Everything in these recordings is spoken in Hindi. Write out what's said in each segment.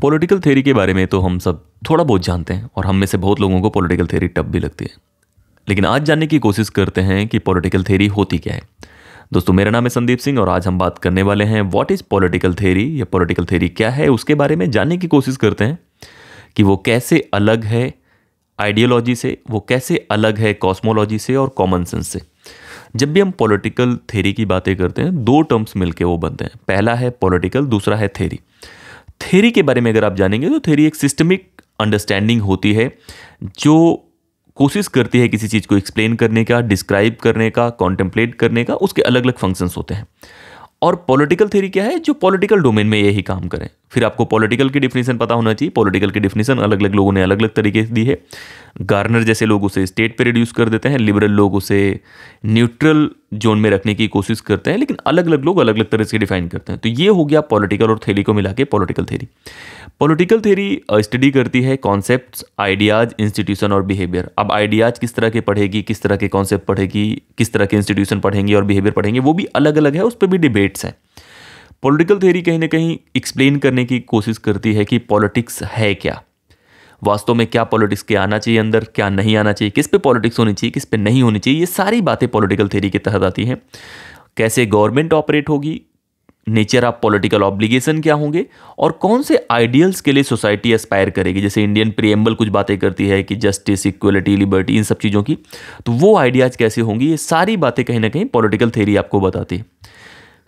पॉलिटिकल थ्योरी के बारे में तो हम सब थोड़ा बहुत जानते हैं और हम में से बहुत लोगों को पॉलिटिकल थ्योरी टप भी लगती है लेकिन आज जानने की कोशिश करते हैं कि पॉलिटिकल थ्योरी होती क्या है दोस्तों मेरा नाम है संदीप सिंह और आज हम बात करने वाले हैं व्हाट इज़ पॉलिटिकल थ्योरी या पॉलिटिकल थ्योरी क्या है उसके बारे में जानने की कोशिश करते हैं कि वो कैसे अलग है आइडियोलॉजी से वो कैसे अलग है कॉस्मोलॉजी से और कॉमन सेंस से जब भी हम पॉलिटिकल थेरी की बातें करते हैं दो टर्म्स मिलके वो बनते हैं पहला है पॉलिटिकल दूसरा है थेरी थेरी के बारे में अगर आप जानेंगे तो थेरी एक सिस्टमिक अंडरस्टैंडिंग होती है जो कोशिश करती है किसी चीज़ को एक्सप्लेन करने का डिस्क्राइब करने का कॉन्टेम्पलेट करने का उसके अलग अलग फंक्शंस होते हैं और पॉलिटिकल थ्योरी क्या है जो पॉलिटिकल डोमेन में यही काम करें फिर आपको पॉलिटिकल की डिफिनीसन पता होना चाहिए पॉलिटिकल की डिफिनीसन अलग अलग लोगों ने अलग अलग तरीके से दी है गार्नर जैसे लोग उसे स्टेट पे रिड्यूस कर देते हैं लिबरल लोग उसे न्यूट्रल जोन में रखने की कोशिश करते हैं लेकिन अलग अलग लोग अलग अलग तरह से डिफाइन करते हैं तो ये हो गया पॉलिटिकल और थेरी को मिला के political theory political theory study करती है कॉन्सेप्ट आइडियाज इंस्टीट्यूशन और बिहेवियर अब आइडियाज किस तरह के पढ़ेगी किस तरह के कॉन्सेप्ट पढ़ेगी किस तरह के इंस्टीट्यूशन पढ़ेंगे और बिहेवियर पढ़ेंगे वो भी अलग अलग है उस पर भी डिबेट्स हैं पॉलिटिकल थ्योरी कहीं ना कहीं एक्सप्लेन करने की कोशिश करती है कि पॉलिटिक्स है क्या वास्तव में क्या पॉलिटिक्स के आना चाहिए अंदर क्या नहीं आना चाहिए किस पे पॉलिटिक्स होनी चाहिए किस पे नहीं होनी चाहिए ये सारी बातें पॉलिटिकल थ्योरी के तहत आती हैं कैसे गवर्नमेंट ऑपरेट होगी नेचर ऑफ पॉलिटिकल ऑब्लिगेशन क्या होंगे और कौन से आइडियल्स के लिए सोसाइटी एस्पायर करेगी जैसे इंडियन प्रियम्बल कुछ बातें करती है कि जस्टिस इक्वलिटी लिबर्टी इन सब चीज़ों की तो वो आइडियाज़ कैसे होंगी ये सारी बातें कहीं ना कहीं पॉलिटिकल थेरी आपको बताती है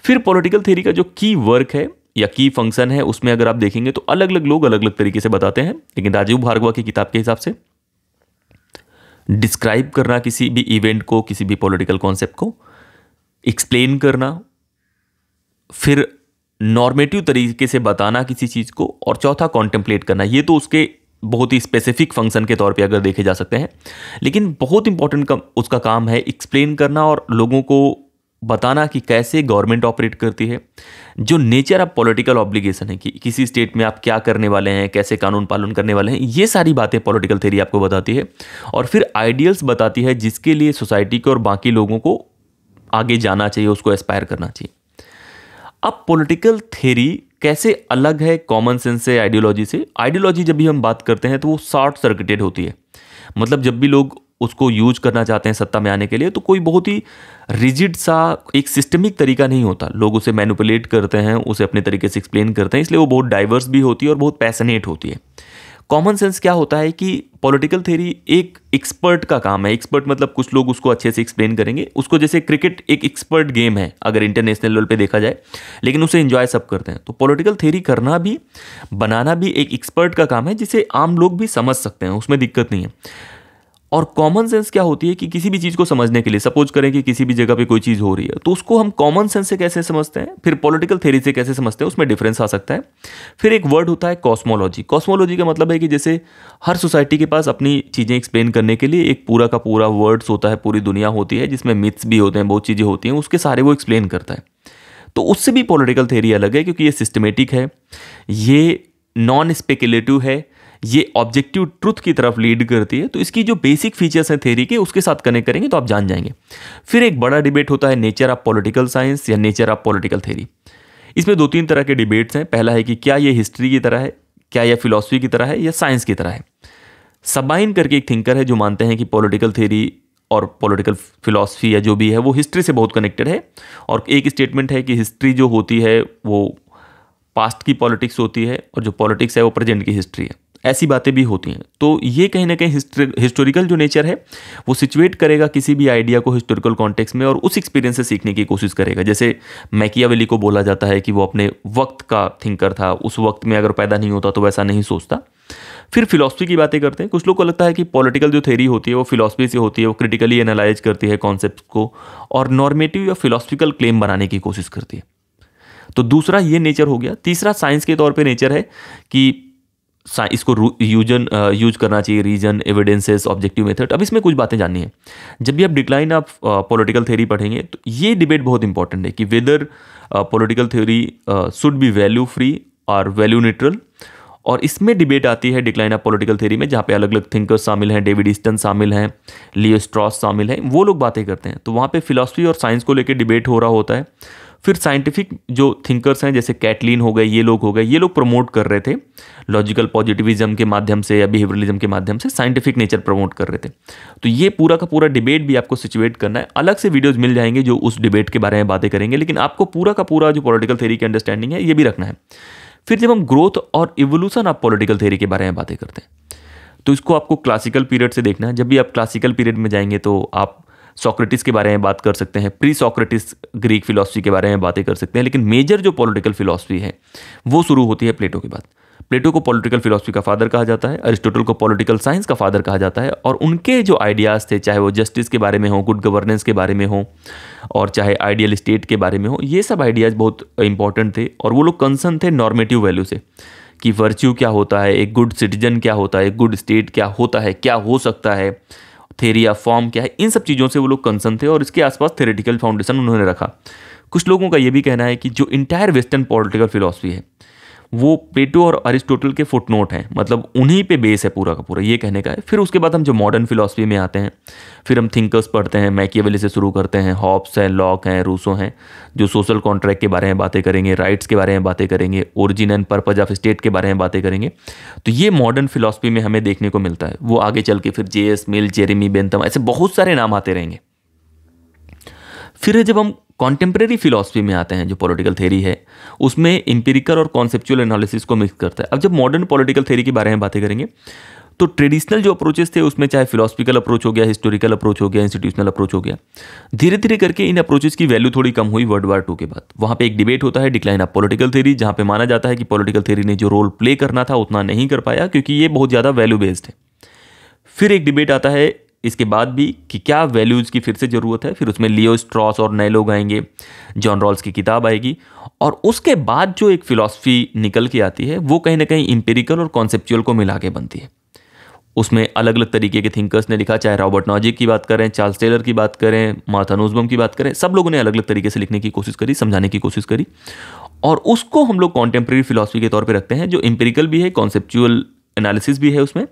फिर पॉलिटिकल थेरी का जो की वर्क है या की फंक्शन है उसमें अगर आप देखेंगे तो अलग अलग लोग अलग अलग तरीके से बताते हैं लेकिन राजीव भार्गवा की किताब के हिसाब से डिस्क्राइब करना किसी भी इवेंट को किसी भी पॉलिटिकल कॉन्सेप्ट को एक्सप्लेन करना फिर नॉर्मेटिव तरीके से बताना किसी चीज़ को और चौथा कॉन्टेम्पलेट करना ये तो उसके बहुत ही स्पेसिफिक फंक्शन के तौर पे अगर देखे जा सकते हैं लेकिन बहुत इंपॉर्टेंट का, उसका काम है एक्सप्लेन करना और लोगों को बताना कि कैसे गवर्नमेंट ऑपरेट करती है जो नेचर ऑफ पॉलिटिकल ऑब्लिगेशन है कि किसी स्टेट में आप क्या करने वाले हैं कैसे कानून पालन करने वाले हैं ये सारी बातें पॉलिटिकल थेरी आपको बताती है और फिर आइडियल्स बताती है जिसके लिए सोसाइटी को और बाकी लोगों को आगे जाना चाहिए उसको एस्पायर करना चाहिए अब पॉलिटिकल थेरी कैसे अलग है कॉमन सेंस से आइडियोलॉजी से आइडियोलॉजी जब भी हम बात करते हैं तो वो शॉर्ट सर्किटेड होती है मतलब जब भी लोग उसको यूज करना चाहते हैं सत्ता में आने के लिए तो कोई बहुत ही रिजिड सा एक सिस्टमिक तरीका नहीं होता लोग उसे मैनुपुलेट करते हैं उसे अपने तरीके से एक्सप्लेन करते हैं इसलिए वो बहुत डाइवर्स भी होती है और बहुत पैसनेट होती है कॉमन सेंस क्या होता है कि पॉलिटिकल थ्योरी एक एक्सपर्ट का काम है एक्सपर्ट मतलब कुछ लोग उसको अच्छे से एक्सप्लेन करेंगे उसको जैसे क्रिकेट एक एक्सपर्ट गेम है अगर इंटरनेशनल लेवल पे देखा जाए लेकिन उसे एंजॉय सब करते हैं तो पॉलिटिकल थ्योरी करना भी बनाना भी एक एक्सपर्ट का काम है जिसे आम लोग भी समझ सकते हैं उसमें दिक्कत नहीं है और कॉमन सेंस क्या होती है कि किसी भी चीज़ को समझने के लिए सपोज करें कि किसी भी जगह पे कोई चीज़ हो रही है तो उसको हम कॉमन सेंस से कैसे समझते हैं फिर पॉलिटिकल थेरी से कैसे समझते हैं उसमें डिफरेंस आ सकता है फिर एक वर्ड होता है कॉस्मोलॉजी कॉस्मोलॉजी का मतलब है कि जैसे हर सोसाइटी के पास अपनी चीज़ें एक्सप्लेन करने के लिए एक पूरा का पूरा वर्ड्स होता है पूरी दुनिया होती है जिसमें मिथ्स भी होते हैं बहुत चीज़ें होती हैं उसके सारे वो एक्सप्लेन करता है तो उससे भी पॉलिटिकल थेरी अलग है क्योंकि ये सिस्टमेटिक है ये नॉन स्पेकुलेटिव है ये ऑब्जेक्टिव ट्रुथ की तरफ लीड करती है तो इसकी जो बेसिक फीचर्स हैं थेरी के उसके साथ कनेक्ट करेंगे तो आप जान जाएंगे फिर एक बड़ा डिबेट होता है नेचर ऑफ पॉलिटिकल साइंस या नेचर ऑफ पॉलिटिकल थेरी इसमें दो तीन तरह के डिबेट्स हैं पहला है कि क्या ये हिस्ट्री की तरह है क्या यह फिलासफी की तरह है या साइंस की तरह है सबाइन करके एक थिंकर है जो मानते हैं कि पॉलिटिकल थेरी और पॉलिटिकल फिलॉसफी या जो भी है वो हिस्ट्री से बहुत कनेक्टेड है और एक स्टेटमेंट है कि हिस्ट्री जो होती है वो पास्ट की पॉलिटिक्स होती है और जो पॉलिटिक्स है वो प्रेजेंट की हिस्ट्री है ऐसी बातें भी होती हैं तो ये कहीं ना कहीं हिस्टोरिकल जो नेचर है वो सिचुएट करेगा किसी भी आइडिया को हिस्टोरिकल कॉन्टेक्स्ट में और उस एक्सपीरियंस से सीखने की कोशिश करेगा जैसे मैकिया को बोला जाता है कि वो अपने वक्त का थिंकर था उस वक्त में अगर पैदा नहीं होता तो वैसा नहीं सोचता फिर फिलासफ़ी की बातें करते हैं कुछ लोग को लगता है कि पॉलिटिकल जो थेरी होती है वो फ़िलासफी से होती है वो क्रिटिकली एनालाइज करती है कॉन्सेप्ट को और नॉर्मेटिव या फिलासफिकल क्लेम बनाने की कोशिश करती है तो दूसरा ये नेचर हो गया तीसरा साइंस के तौर पे नेचर है कि इसको यूजन यूज करना चाहिए रीजन एविडेंसेस ऑब्जेक्टिव मेथड अब इसमें कुछ बातें जाननी है जब भी आप डिक्लाइन ऑफ पॉलिटिकल थ्योरी पढ़ेंगे तो ये डिबेट बहुत इंपॉर्टेंट है कि whether political theory should be value free और वैल्यू न्यूट्रल और इसमें डिबेट आती है डिक्लाइन ऑफ पॉलिटिकल थ्योरी में जहाँ पे अलग अलग थिंकर्स शामिल हैं डेविड ईस्टन शामिल हैं लियो स्ट्रॉस शामिल हैं वो लोग बातें करते हैं तो वहाँ पे फिलासफी और साइंस को लेकर डिबेट हो रहा होता है फिर साइंटिफिक जो थिंकर्स हैं जैसे कैटलिन हो गए ये लोग हो गए ये लोग प्रमोट कर रहे थे लॉजिकल पॉजिटिविज्म के माध्यम से या बिहेवियरलिज्म के माध्यम से साइंटिफिक नेचर प्रमोट कर रहे थे तो ये पूरा का पूरा डिबेट भी आपको सिचुएट करना है अलग से वीडियोज़ मिल जाएंगे जो उस डिबेट के बारे में बातें करेंगे लेकिन आपको पूरा का पूरा जो पॉलिटिकल थेरी की अंडरस्टैंडिंग है ये भी रखना है फिर जब हम ग्रोथ और इवोल्यूशन ऑफ पॉलिटिकल थेरी के बारे में बातें करते हैं तो इसको आपको क्लासिकल पीरियड से देखना है जब भी आप क्लासिकल पीरियड में जाएंगे तो आप सोक्रेटिस के बारे में बात कर सकते हैं प्री सोक्रेटिस ग्रीक फिलोसफी के बारे में बातें कर सकते हैं लेकिन मेजर जो पॉलिटिकल फिलोसफी है वो शुरू होती है प्लेटो के बाद प्लेटो को पॉलिटिकल फिलोसफी का फादर कहा जाता है अरिस्टोटल को पॉलिटिकल साइंस का फादर कहा जाता है और उनके जो आइडियाज़ थे चाहे वो जस्टिस के बारे में हो गुड गवर्नेंस के बारे में हो और चाहे आइडियल स्टेट के बारे में हो ये सब आइडियाज़ बहुत इंपॉर्टेंट थे और वो लोग कंसर्न थे नॉर्मेटिव वैल्यू से कि वर्च्यू क्या होता है एक गुड सिटीजन क्या होता है एक गुड स्टेट क्या होता है क्या हो सकता है थेरी या फॉर्म क्या है इन सब चीज़ों से वो लोग कंसर्न थे और इसके आसपास थेरेटिकल फाउंडेशन उन्होंने रखा कुछ लोगों का ये भी कहना है कि जो इंटायर वेस्टर्न पॉलिटिकल फिलासफी है वो प्लेटो और अरिस्टोटल के फुटनोट हैं मतलब उन्हीं पे बेस है पूरा का पूरा ये कहने का है फिर उसके बाद हम जो मॉडर्न फिलोसफी में आते हैं फिर हम थिंकर्स पढ़ते हैं मैकियावेली से शुरू करते हैं हॉब्स हैं लॉक हैं रूसो हैं जो सोशल कॉन्ट्रैक्ट के बारे में बातें करेंगे राइट्स के बारे में बातें करेंगे origin and purpose of state के बारे में बातें करेंगे तो ये मॉडर्न फिलासफी में हमें देखने को मिलता है वो आगे चल के फिर जे एस मिल जेरेमी बेंतम ऐसे बहुत सारे नाम आते रहेंगे फिर जब हम कॉन्टेम्प्रेरी फिलोसफी में आते हैं जो पॉलिटिकल थेरी है उसमें इंपेरिकल और कॉन्सेप्चुअल एनालिसिस को मिक्स करता है अब जब मॉडर्न पॉलिटिकल थेरी के बारे में बातें करेंगे तो ट्रेडिशनल जो अप्रोचेस थे उसमें चाहे फिलोसफिकल अप्रोच हो गया हिस्टोरिकल अप्रोच हो गया इंस्टीट्यूशनल अप्रोच हो गया धीरे धीरे करके इन अप्रोचेस की वैल्यू थोड़ी कम हुई वर्ल्ड वार टू के बाद वहाँ पे एक डिबेट होता है डिक्लाइन ऑफ पॉलिटिकल थेरी जहाँ पे माना जाता है कि पॉलिटिकल थेरी ने जो रोल प्ले करना था उतना नहीं कर पाया क्योंकि ये बहुत ज़्यादा वैल्यू बेस्ड है फिर एक डिबेट आता है इसके बाद भी कि क्या वैल्यूज़ की फिर से ज़रूरत है फिर उसमें लियो स्ट्रॉस और नए लोग आएंगे जॉन रॉल्स की किताब आएगी और उसके बाद जो एक फ़िलासफ़ी निकल के आती है वो कहीं ना कहीं इम्पेरिकल और कॉन्सेपचुअल को मिला के बनती है उसमें अलग अलग तरीके के थिंकर्स ने लिखा चाहे रॉबर्ट नॉजिक की बात करें चार्ल्स टेलर की बात करें माथा नोजबम की बात करें सब लोगों ने अलग अलग तरीके से लिखने की कोशिश करी समझाने की कोशिश करी और उसको हम लोग कॉन्टेम्प्रेरी फिलासफी के तौर पर रखते हैं जो इम्पेरिकल भी है कॉन्सेपचुअल एनालिसिस भी है उसमें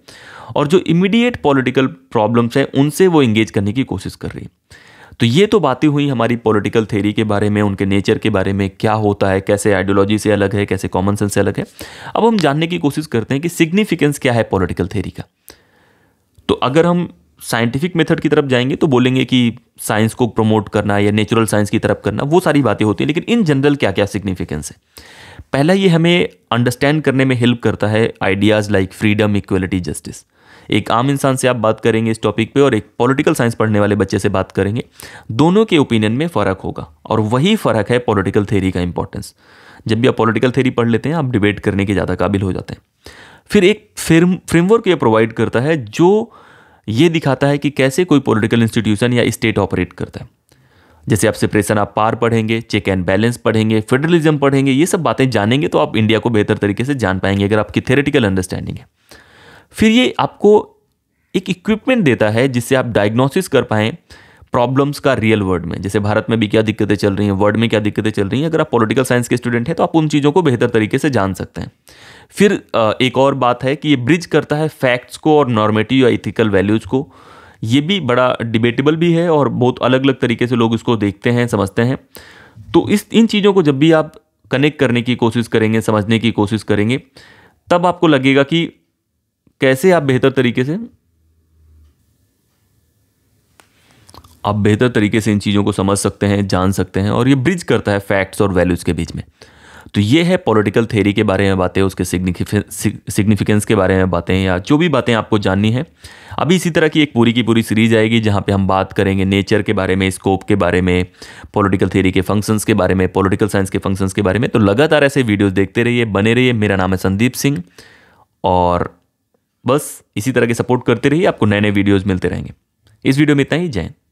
और जो इमीडिएट पॉलिटिकल प्रॉब्लम्स हैं उनसे वो इंगेज करने की कोशिश कर रही है तो ये तो बातें हुई हमारी पॉलिटिकल थेरी के बारे में उनके नेचर के बारे में क्या होता है कैसे आइडियोलॉजी से अलग है कैसे कॉमन सेंस से अलग है अब हम जानने की कोशिश करते हैं कि सिग्निफिकेंस क्या है पॉलिटिकल थेरी का तो अगर हम साइंटिफिक मेथड की तरफ जाएंगे तो बोलेंगे कि साइंस को प्रमोट करना या नेचुरल साइंस की तरफ करना वो सारी बातें होती हैं लेकिन इन जनरल क्या क्या सिग्निफिकेंस है पहला ये हमें अंडरस्टैंड करने में हेल्प करता है ideas like freedom equality justice एक आम इंसान से आप बात करेंगे इस टॉपिक पे और एक पॉलिटिकल साइंस पढ़ने वाले बच्चे से बात करेंगे दोनों के ओपिनियन में फ़र्क होगा और वही फ़र्क है पॉलिटिकल थेरी का इंपॉर्टेंस जब भी आप पॉलिटिकल थेरी पढ़ लेते हैं आप डिबेट करने के ज़्यादा काबिल हो जाते हैं फिर एक फ्रेम फ्रेमवर्क ये प्रोवाइड करता है जो ये दिखाता है कि कैसे कोई पॉलिटिकल इंस्टीट्यूशन या स्टेट ऑपरेट करता है जैसे आप सेपरेशन आप पार पढ़ेंगे चेक एंड बैलेंस पढ़ेंगे फेडरलिज्म पढ़ेंगे ये सब बातें जानेंगे तो आप इंडिया को बेहतर तरीके से जान पाएंगे अगर आपकी थेरेटिकल अंडरस्टैंडिंग है फिर ये आपको एक इक्विपमेंट देता है जिससे आप डायग्नोसिस कर पाएँ प्रॉब्लम्स का रियल वर्ल्ड में जैसे भारत में भी क्या दिक्कतें चल रही हैं वर्ल्ड में क्या दिक्कतें चल रही हैं अगर आप पॉलिटिकल साइंस के स्टूडेंट हैं तो आप उन चीज़ों को बेहतर तरीके से जान सकते हैं फिर एक और बात है कि ये ब्रिज करता है फैक्ट्स को और नॉर्मेटिव या इथिकल वैल्यूज़ को ये भी बड़ा डिबेटेबल भी है और बहुत अलग अलग तरीके से लोग इसको देखते हैं समझते हैं तो इस इन चीज़ों को जब भी आप कनेक्ट करने की कोशिश करेंगे समझने की कोशिश करेंगे तब आपको लगेगा कि कैसे आप बेहतर तरीके से आप बेहतर तरीके से इन चीज़ों को समझ सकते हैं जान सकते हैं और ये ब्रिज करता है फैक्ट्स और वैल्यूज़ के बीच में तो ये है पॉलिटिकल थेरी के बारे में बातें उसके सिग्निफिकेंस के बारे में बातें या जो भी बातें आपको जाननी है अभी इसी तरह की एक पूरी की पूरी सीरीज आएगी जहाँ पे हम बात करेंगे नेचर के बारे में स्कोप के बारे में पॉलिटिकल थेरी के फंक्शंस के बारे में पॉलिटिकल साइंस के फंक्शंस के बारे में तो लगातार ऐसे वीडियोज़ देखते रहिए बने रहिए मेरा नाम है संदीप सिंह और बस इसी तरह के सपोर्ट करते रहिए आपको नए नए वीडियोज़ मिलते रहेंगे इस वीडियो में इतना ही जय